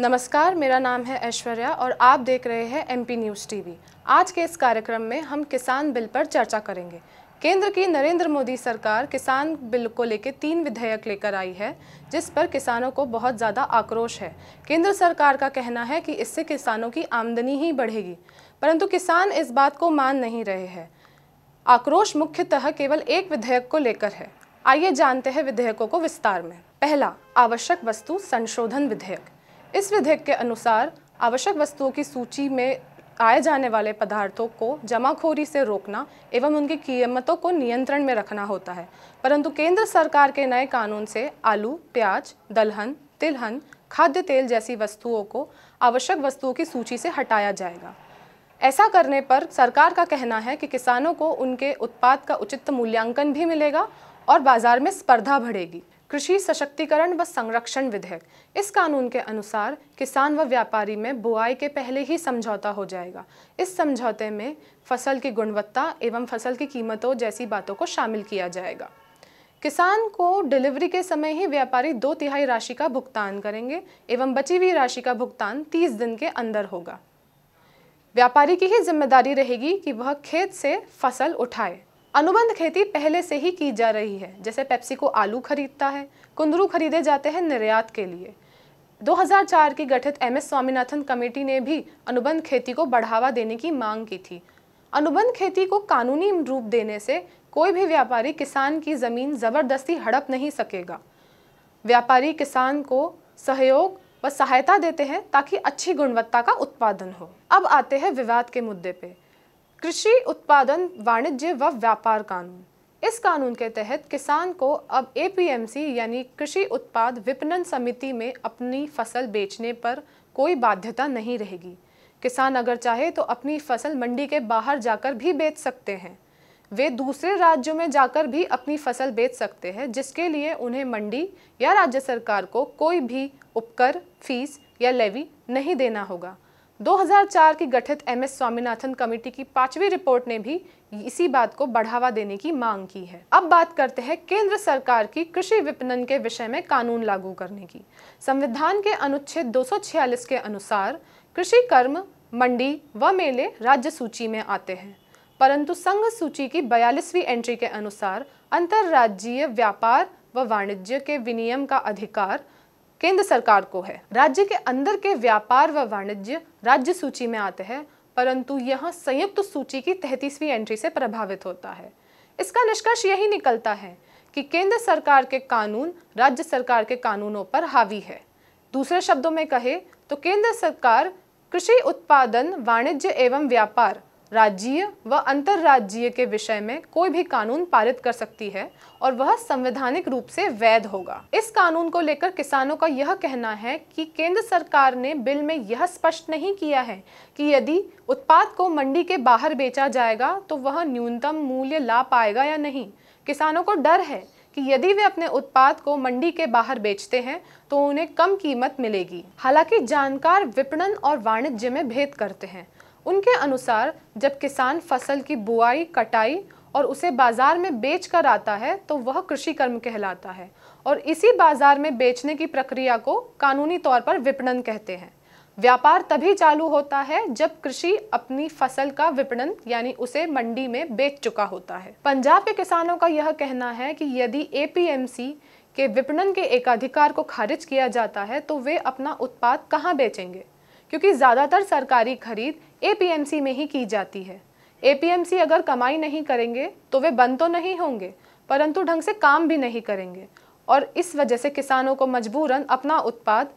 नमस्कार मेरा नाम है ऐश्वर्या और आप देख रहे हैं एमपी न्यूज़ टीवी आज के इस कार्यक्रम में हम किसान बिल पर चर्चा करेंगे केंद्र की नरेंद्र मोदी सरकार किसान बिल को लेकर तीन विधेयक लेकर आई है जिस पर किसानों को बहुत ज़्यादा आक्रोश है केंद्र सरकार का कहना है कि इससे किसानों की आमदनी ही बढ़ेगी परंतु किसान इस बात को मान नहीं रहे हैं आक्रोश मुख्यतः केवल एक विधेयक को लेकर है आइए जानते हैं विधेयकों को विस्तार में पहला आवश्यक वस्तु संशोधन विधेयक इस विधेयक के अनुसार आवश्यक वस्तुओं की सूची में आए जाने वाले पदार्थों को जमाखोरी से रोकना एवं उनकी कीमतों को नियंत्रण में रखना होता है परंतु केंद्र सरकार के नए कानून से आलू प्याज दलहन तिलहन खाद्य तेल जैसी वस्तुओं को आवश्यक वस्तुओं की सूची से हटाया जाएगा ऐसा करने पर सरकार का कहना है कि किसानों को उनके उत्पाद का उचित मूल्यांकन भी मिलेगा और बाजार में स्पर्धा बढ़ेगी कृषि सशक्तिकरण व संरक्षण विधेयक इस कानून के अनुसार किसान व व्यापारी में बुआई के पहले ही समझौता हो जाएगा इस समझौते में फसल की गुणवत्ता एवं फसल की कीमतों जैसी बातों को शामिल किया जाएगा किसान को डिलीवरी के समय ही व्यापारी दो तिहाई राशि का भुगतान करेंगे एवं बची हुई राशि का भुगतान तीस दिन के अंदर होगा व्यापारी की ही जिम्मेदारी रहेगी कि वह खेत से फसल उठाए अनुबंध खेती पहले से ही की जा रही है जैसे पेप्सी को आलू खरीदता है कुंदरू खरीदे जाते हैं निर्यात के लिए 2004 की गठित एम एस स्वामीनाथन कमेटी ने भी अनुबंध खेती को बढ़ावा देने की मांग की थी अनुबंध खेती को कानूनी रूप देने से कोई भी व्यापारी किसान की ज़मीन ज़बरदस्ती हड़प नहीं सकेगा व्यापारी किसान को सहयोग व सहायता देते हैं ताकि अच्छी गुणवत्ता का उत्पादन हो अब आते हैं विवाद के मुद्दे पे कृषि उत्पादन वाणिज्य व व्यापार कानून इस कानून के तहत किसान को अब एपीएमसी यानी कृषि उत्पाद विपणन समिति में अपनी फसल बेचने पर कोई बाध्यता नहीं रहेगी किसान अगर चाहे तो अपनी फसल मंडी के बाहर जाकर भी बेच सकते हैं वे दूसरे राज्यों में जाकर भी अपनी फसल बेच सकते हैं जिसके लिए उन्हें मंडी या राज्य सरकार को कोई भी उपकर फीस या लेवी नहीं देना होगा 2004 की गठित एम एस स्वामीनाथन कमेटी की पांचवी रिपोर्ट ने भी इसी बात को बढ़ावा देने की मांग की है अब बात करते हैं केंद्र सरकार की कृषि विपणन के विषय में कानून लागू करने की संविधान के अनुच्छेद 246 के अनुसार कृषि कर्म मंडी व मेले राज्य सूची में आते हैं परंतु संघ सूची की बयालीसवीं एंट्री के अनुसार अंतर्राज्यीय व्यापार व वाणिज्य के विनियम का अधिकार केंद्र सरकार को है राज्य के अंदर के व्यापार व वाणिज्य राज्य सूची में आते हैं परंतु यह संयुक्त तो सूची की तैतीसवीं एंट्री से प्रभावित होता है इसका निष्कर्ष यही निकलता है कि केंद्र सरकार के कानून राज्य सरकार के कानूनों पर हावी है दूसरे शब्दों में कहे तो केंद्र सरकार कृषि उत्पादन वाणिज्य एवं व्यापार राज्यीय व अंतर्राज्यीय के विषय में कोई भी कानून पारित कर सकती है और वह संवैधानिक रूप से वैध होगा इस कानून को लेकर किसानों का यह कहना है कि केंद्र सरकार ने बिल में यह स्पष्ट नहीं किया है कि यदि उत्पाद को मंडी के बाहर बेचा जाएगा तो वह न्यूनतम मूल्य ला पाएगा या नहीं किसानों को डर है कि यदि वे अपने उत्पाद को मंडी के बाहर बेचते हैं तो उन्हें कम कीमत मिलेगी हालांकि जानकार विपणन और वाणिज्य में भेद करते हैं उनके अनुसार जब किसान फसल की बुआई कटाई और उसे बाज़ार में बेच कर आता है तो वह कृषि कर्म कहलाता है और इसी बाज़ार में बेचने की प्रक्रिया को कानूनी तौर पर विपणन कहते हैं व्यापार तभी चालू होता है जब कृषि अपनी फसल का विपणन यानी उसे मंडी में बेच चुका होता है पंजाब के किसानों का यह कहना है कि यदि ए के विपणन के एकाधिकार को खारिज किया जाता है तो वे अपना उत्पाद कहाँ बेचेंगे क्योंकि ज़्यादातर सरकारी खरीद एपीएमसी में ही की जाती है एपीएमसी अगर कमाई नहीं करेंगे तो वे बंद तो नहीं होंगे परंतु ढंग से काम भी नहीं करेंगे और इस वजह से किसानों को मजबूरन अपना उत्पाद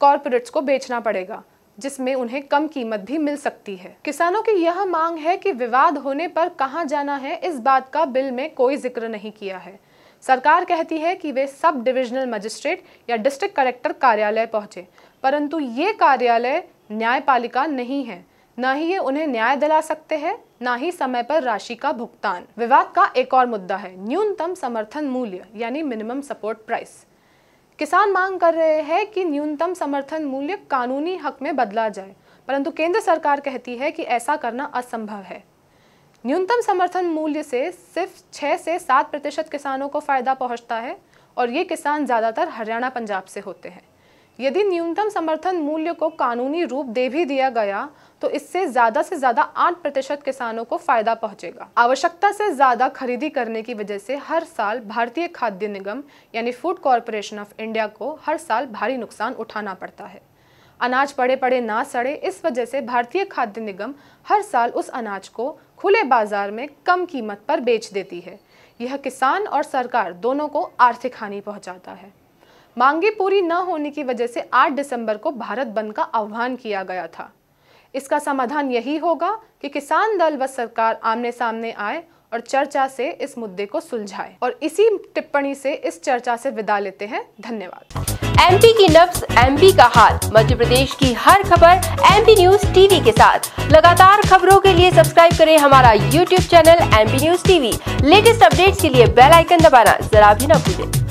कॉरपोरेट्स को बेचना पड़ेगा जिसमें उन्हें कम कीमत भी मिल सकती है किसानों की यह मांग है कि विवाद होने पर कहाँ जाना है इस बात का बिल में कोई जिक्र नहीं किया है सरकार कहती है कि वे सब डिविजनल मजिस्ट्रेट या डिस्ट्रिक्ट कलेक्टर कार्यालय पहुँचे परंतु ये कार्यालय न्यायपालिका नहीं है न ही ये उन्हें न्याय दिला सकते हैं न ही समय पर राशि का भुगतान विवाद का एक और मुद्दा है न्यूनतम समर्थन मूल्य यानी मिनिमम सपोर्ट प्राइस किसान मांग कर रहे हैं कि न्यूनतम समर्थन मूल्य कानूनी हक में बदला जाए परंतु केंद्र सरकार कहती है कि ऐसा करना असंभव है न्यूनतम समर्थन मूल्य से सिर्फ छः से सात प्रतिशत किसानों को फ़ायदा पहुंचता है और ये किसान ज़्यादातर हरियाणा पंजाब से होते हैं यदि न्यूनतम समर्थन मूल्य को कानूनी रूप दे भी दिया गया तो इससे ज्यादा से ज्यादा आठ प्रतिशत किसानों को फायदा पहुंचेगा आवश्यकता से ज्यादा खरीदी करने की वजह से हर साल भारतीय खाद्य निगम यानी फूड कॉरपोरेशन ऑफ इंडिया को हर साल भारी नुकसान उठाना पड़ता है अनाज पड़े पड़े ना सड़े इस वजह से भारतीय खाद्य निगम हर साल उस अनाज को खुले बाजार में कम कीमत पर बेच देती है यह किसान और सरकार दोनों को आर्थिक हानि पहुंचाता है मांगे पूरी न होने की वजह से 8 दिसंबर को भारत बंद का आह्वान किया गया था इसका समाधान यही होगा कि किसान दल व सरकार आमने सामने आए और चर्चा से इस मुद्दे को सुलझाए और इसी टिप्पणी से इस चर्चा से विदा लेते हैं धन्यवाद एमपी की नब्स एमपी का हाल मध्य प्रदेश की हर खबर एमपी न्यूज टीवी के साथ लगातार खबरों के लिए सब्सक्राइब करें हमारा YouTube channel MP news TV latest updates के लिए बेल आइकन दबाना जरा भी न भूलें